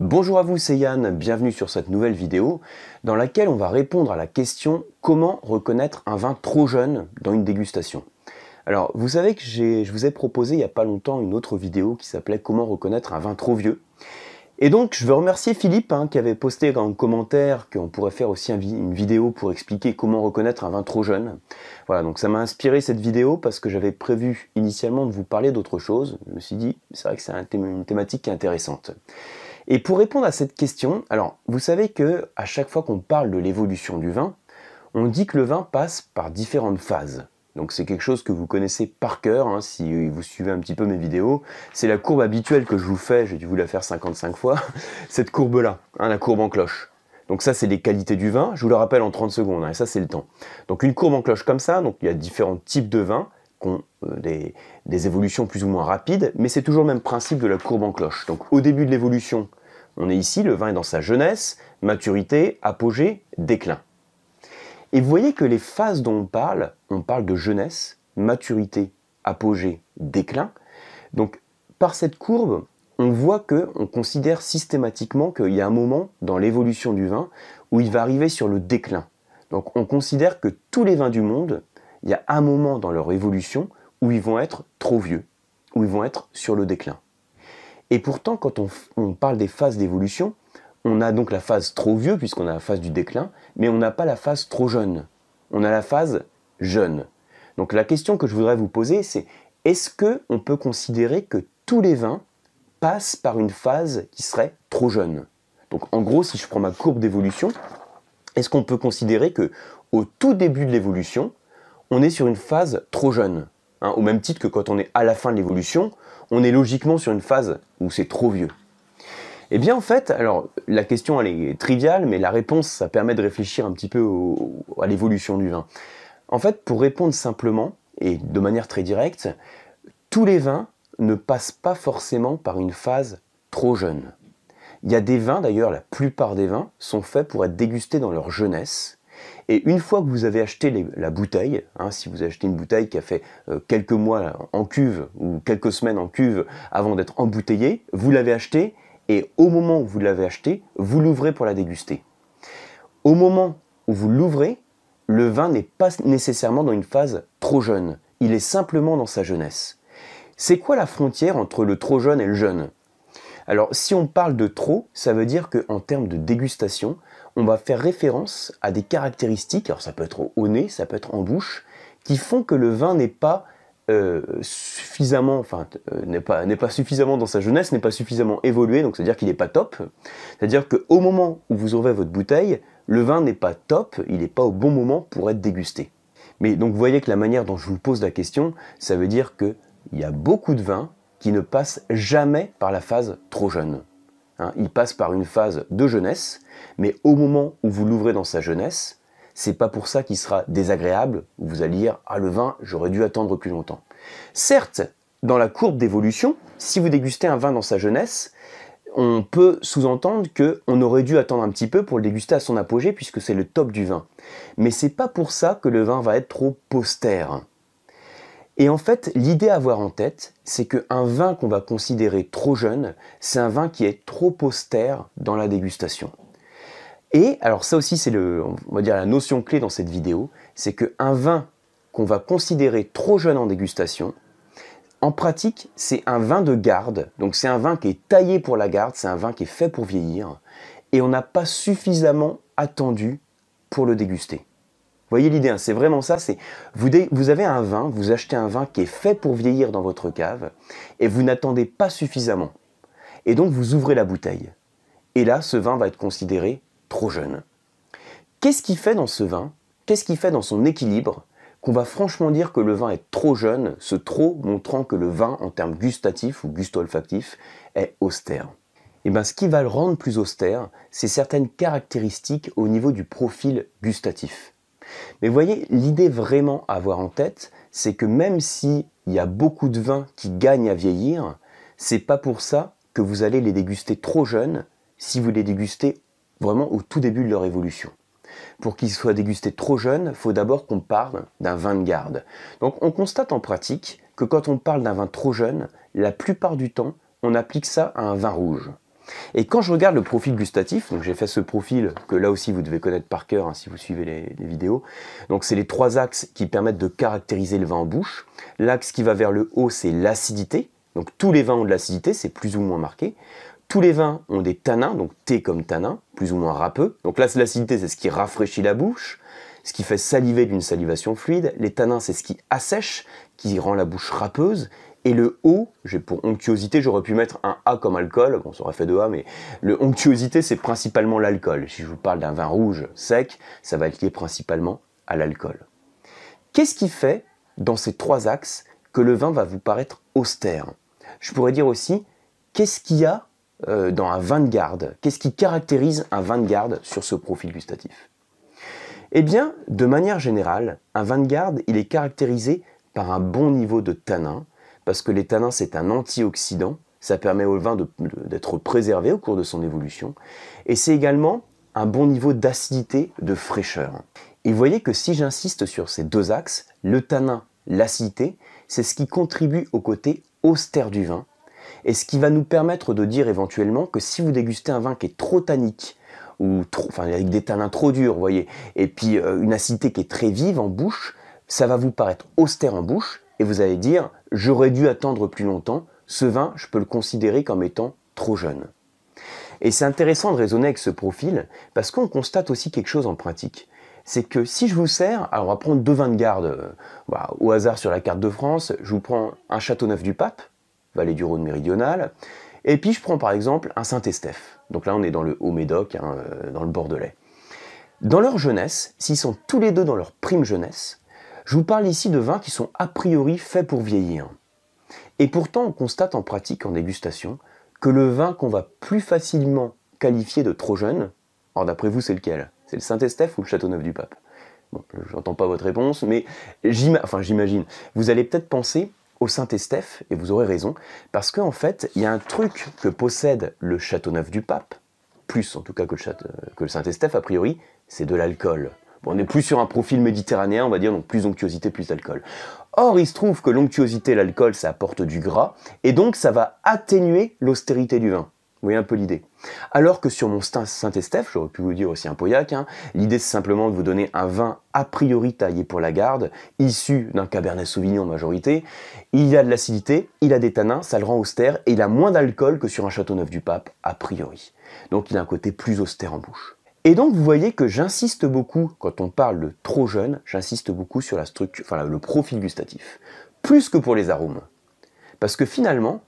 Bonjour à vous, c'est Yann, bienvenue sur cette nouvelle vidéo dans laquelle on va répondre à la question comment reconnaître un vin trop jeune dans une dégustation. Alors, vous savez que je vous ai proposé il n'y a pas longtemps une autre vidéo qui s'appelait comment reconnaître un vin trop vieux. Et donc, je veux remercier Philippe hein, qui avait posté un commentaire qu'on pourrait faire aussi une vidéo pour expliquer comment reconnaître un vin trop jeune. Voilà, donc ça m'a inspiré cette vidéo parce que j'avais prévu initialement de vous parler d'autre chose. Je me suis dit, c'est vrai que c'est une thématique intéressante. Et pour répondre à cette question, alors vous savez que à chaque fois qu'on parle de l'évolution du vin, on dit que le vin passe par différentes phases. Donc c'est quelque chose que vous connaissez par cœur, hein, si vous suivez un petit peu mes vidéos. C'est la courbe habituelle que je vous fais, j'ai dû vous la faire 55 fois, cette courbe-là, hein, la courbe en cloche. Donc ça, c'est les qualités du vin, je vous le rappelle en 30 secondes, hein, et ça c'est le temps. Donc une courbe en cloche comme ça, donc il y a différents types de vins, ont euh, des, des évolutions plus ou moins rapides, mais c'est toujours le même principe de la courbe en cloche. Donc au début de l'évolution, on est ici, le vin est dans sa jeunesse, maturité, apogée, déclin. Et vous voyez que les phases dont on parle, on parle de jeunesse, maturité, apogée, déclin. Donc par cette courbe, on voit que on considère systématiquement qu'il y a un moment dans l'évolution du vin où il va arriver sur le déclin. Donc on considère que tous les vins du monde il y a un moment dans leur évolution où ils vont être trop vieux, où ils vont être sur le déclin. Et pourtant, quand on, parle des phases d'évolution, on a donc la phase trop vieux, puisqu'on a la phase du déclin, mais on n'a pas la phase trop jeune. On a la phase jeune. Donc la question que je voudrais vous poser, c'est est-ce qu'on peut considérer que tous les vins passent par une phase qui serait trop jeune Donc en gros, si je prends ma courbe d'évolution, est-ce qu'on peut considérer que au tout début de l'évolution, on est sur une phase trop jeune. Hein, au même titre que quand on est à la fin de l'évolution, on est logiquement sur une phase où c'est trop vieux. Eh bien en fait, alors la question elle est triviale, mais la réponse ça permet de réfléchir un petit peu à l'évolution du vin. En fait, pour répondre simplement et de manière très directe, tous les vins ne passent pas forcément par une phase trop jeune. Il y a des vins, d'ailleurs la plupart des vins, sont faits pour être dégustés dans leur jeunesse, et une fois que vous avez acheté la bouteille, hein, si vous achetez une bouteille qui a fait euh, quelques mois en cuve ou quelques semaines en cuve avant d'être embouteillée, vous l'avez achetée et au moment où vous l'avez achetée, vous l'ouvrez pour la déguster. Au moment où vous l'ouvrez, le vin n'est pas nécessairement dans une phase trop jeune, il est simplement dans sa jeunesse. C'est quoi la frontière entre le trop jeune et le jeune alors si on parle de trop, ça veut dire qu'en termes de dégustation, on va faire référence à des caractéristiques, alors ça peut être au nez, ça peut être en bouche, qui font que le vin n'est pas euh, suffisamment, enfin, euh, n'est pas, pas, suffisamment dans sa jeunesse, n'est pas suffisamment évolué, donc c'est-à-dire qu'il n'est pas top. C'est-à-dire qu'au moment où vous ouvrez votre bouteille, le vin n'est pas top, il n'est pas au bon moment pour être dégusté. Mais donc vous voyez que la manière dont je vous pose la question, ça veut dire qu'il y a beaucoup de vins qui ne passent jamais par la phase trop jeune. Hein, il passe par une phase de jeunesse, mais au moment où vous l'ouvrez dans sa jeunesse, c'est pas pour ça qu'il sera désagréable, vous allez dire Ah, le vin, j'aurais dû attendre plus longtemps. Certes, dans la courbe d'évolution, si vous dégustez un vin dans sa jeunesse, on peut sous-entendre qu'on aurait dû attendre un petit peu pour le déguster à son apogée, puisque c'est le top du vin. Mais c'est pas pour ça que le vin va être trop postère. Et en fait, l'idée à avoir en tête, c'est qu'un vin qu'on va considérer trop jeune, c'est un vin qui est trop austère dans la dégustation. Et alors ça aussi, c'est le, dire la notion clé dans cette vidéo, c'est qu'un vin qu'on va considérer trop jeune en dégustation, en pratique, c'est un vin de garde. Donc c'est un vin qui est taillé pour la garde, c'est un vin qui est fait pour vieillir, et on n'a pas suffisamment attendu pour le déguster voyez l'idée, hein, c'est vraiment ça, c'est vous, avez un vin, vous achetez un vin qui est fait pour vieillir dans votre cave, et vous n'attendez pas suffisamment. Et donc vous ouvrez la bouteille. Et là, ce vin va être considéré trop jeune. Qu'est-ce qui fait dans ce vin, qu'est-ce qui fait dans son équilibre, qu'on va franchement dire que le vin est trop jeune, ce trop montrant que le vin, en termes gustatifs ou gusto-olfactifs, est austère et eh bien, ce qui va le rendre plus austère, c'est certaines caractéristiques au niveau du profil gustatif. Mais voyez, l'idée vraiment à avoir en tête, c'est que même s'il y a beaucoup de vins qui gagnent à vieillir, c'est pas pour ça que vous allez les déguster trop jeunes si vous les dégustez vraiment au tout début de leur évolution. Pour qu'ils soient dégustés trop jeunes, il faut d'abord qu'on parle d'un vin de garde. Donc on constate en pratique que quand on parle d'un vin trop jeune, la plupart du temps, on applique ça à un vin rouge. Et quand je regarde le profil gustatif, donc j'ai fait ce profil que là aussi vous devez connaître par cœur hein, si vous suivez les, vidéos. Donc c'est les trois axes qui permettent de caractériser le vin en bouche. L'axe qui va vers le haut, c'est l'acidité. Donc tous les vins ont de l'acidité, c'est plus ou moins marqué. Tous les vins ont des tanins, donc T comme tanin, plus ou moins râpeux. Donc là, l'acidité, c'est ce qui rafraîchit la bouche, ce qui fait saliver d'une salivation fluide. Les tanins, c'est ce qui assèche, qui rend la bouche râpeuse et le O, j'ai pour onctuosité, j'aurais pu mettre un A comme alcool, on ça aurait fait deux A, mais le onctuosité c'est principalement l'alcool. Si je vous parle d'un vin rouge sec, ça va être lié principalement à l'alcool. Qu'est-ce qui fait, dans ces trois axes, que le vin va vous paraître austère Je pourrais dire aussi, qu'est-ce qu'il y a euh, dans un vin de garde Qu'est-ce qui caractérise un vin de garde sur ce profil gustatif Eh bien, de manière générale, un vin de garde, il est caractérisé par un bon niveau de tanin, parce que les tanins c'est un antioxydant. Ça permet au vin d'être préservé au cours de son évolution. Et c'est également un bon niveau d'acidité, de fraîcheur. Et vous voyez que si j'insiste sur ces deux axes, le tanin, l'acidité, c'est ce qui contribue au côté austère du vin, et ce qui va nous permettre de dire éventuellement que si vous dégustez un vin qui est trop tannique, ou trop, enfin, avec des tanins trop durs, vous voyez, et puis euh, une acidité qui est très vive en bouche, ça va vous paraître austère en bouche, et vous allez dire j'aurais dû attendre plus longtemps, ce vin je peux le considérer comme étant trop jeune. Et c'est intéressant de raisonner avec ce profil parce qu'on constate aussi quelque chose en pratique. C'est que si je vous sers, alors on va prendre deux vins de garde euh, bah, au hasard sur la carte de France, je vous prends un Châteauneuf du Pape, vallée du Rhône méridional et puis je prends par exemple un Saint-Estèphe. Donc là on est dans le Haut-Médoc, hein, euh, dans le Bordelais. Dans leur jeunesse, s'ils sont tous les deux dans leur prime jeunesse, je vous parle ici de vins qui sont a priori faits pour vieillir. Et pourtant, on constate en pratique, en dégustation, que le vin qu'on va plus facilement qualifier de trop jeune, alors d'après vous, c'est lequel C'est le Saint-Estèphe ou le Neuf du pape Bon, j'entends pas votre réponse, mais j'imagine, enfin j'imagine, vous allez peut-être penser au Saint-Estèphe, et vous aurez raison, parce qu'en fait, il y a un truc que possède le Château Neuf du pape plus en tout cas que le, que le Saint-Estèphe a priori, c'est de l'alcool on est plus sur un profil méditerranéen, on va dire, donc plus onctuosité, plus alcool. Or, il se trouve que l'onctuosité et l'alcool, ça apporte du gras, et donc ça va atténuer l'austérité du vin. Vous voyez un peu l'idée. Alors que sur mon Saint-Estèphe, j'aurais pu vous dire aussi un Pauillac, hein, l'idée c'est simplement de vous donner un vin a priori taillé pour la garde, issu d'un Cabernet Sauvignon en majorité. Il a de l'acidité, il a des tanins, ça le rend austère, et il a moins d'alcool que sur un Château Neuf du Pape, a priori. Donc il a un côté plus austère en bouche. Et donc vous voyez que j'insiste beaucoup, quand on parle de trop jeune, j'insiste beaucoup sur la structure, le profil gustatif, plus que pour les arômes. Parce que finalement,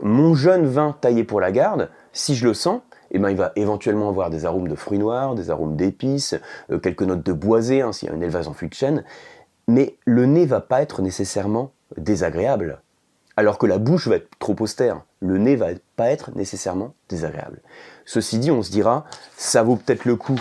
mon jeune vin taillé pour la garde, si je le sens, eh ben, il va éventuellement avoir des arômes de fruits noirs, des arômes d'épices, euh, quelques notes de boisé hein, s'il y a une élevage en fût de chêne, mais le nez va pas être nécessairement désagréable alors que la bouche va être trop austère, le nez va pas être nécessairement désagréable. Ceci dit, on se dira, ça vaut peut-être le coup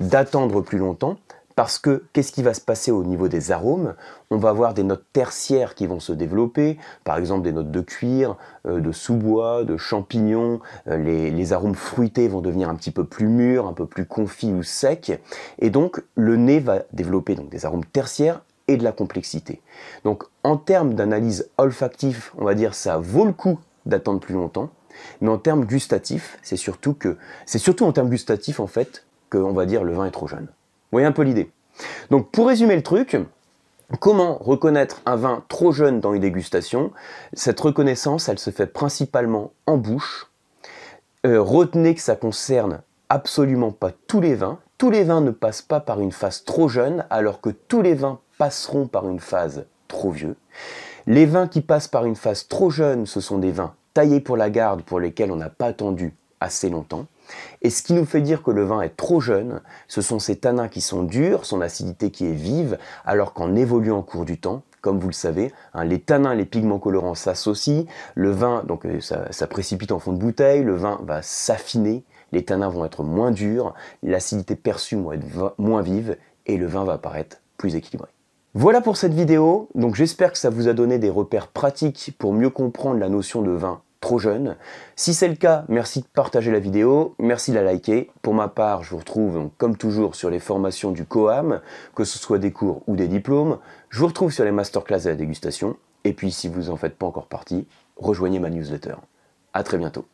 d'attendre plus longtemps, parce que qu'est-ce qui va se passer au niveau des arômes On va avoir des notes tertiaires qui vont se développer, par exemple des notes de cuir, euh, de sous-bois, de champignons, euh, les, arômes fruités vont devenir un petit peu plus mûrs, un peu plus confits ou secs, et donc le nez va développer donc, des arômes tertiaires et de la complexité. Donc en termes d'analyse olfactif, on va dire ça vaut le coup d'attendre plus longtemps, mais en termes gustatifs, c'est surtout que c'est surtout en termes gustatifs en fait que on va dire le vin est trop jeune. Vous voyez un peu l'idée. Donc pour résumer le truc, Comment reconnaître un vin trop jeune dans une dégustation Cette reconnaissance, elle se fait principalement en bouche. Euh, retenez que ça concerne absolument pas tous les vins, tous les vins ne passent pas par une phase trop jeune, alors que tous les vins passeront par une phase trop vieux. Les vins qui passent par une phase trop jeune, ce sont des vins taillés pour la garde pour lesquels on n'a pas attendu assez longtemps. Et ce qui nous fait dire que le vin est trop jeune, ce sont ses tanins qui sont durs, son acidité qui est vive, alors qu'en évoluant au cours du temps, comme vous le savez, hein, les tanins, les pigments colorants s'associent, le vin, donc euh, ça, précipite en fond de bouteille, le vin va s'affiner, les tanins vont être moins durs, l'acidité perçue va être moins vive et le vin va paraître plus équilibré. Voilà pour cette vidéo, donc j'espère que ça vous a donné des repères pratiques pour mieux comprendre la notion de vin trop jeune. Si c'est le cas, merci de partager la vidéo, merci de la liker. Pour ma part, je vous retrouve comme toujours sur les formations du COAM, que ce soit des cours ou des diplômes. Je vous retrouve sur les masterclass de la dégustation. Et puis si vous en faites pas encore partie, rejoignez ma newsletter. A très bientôt.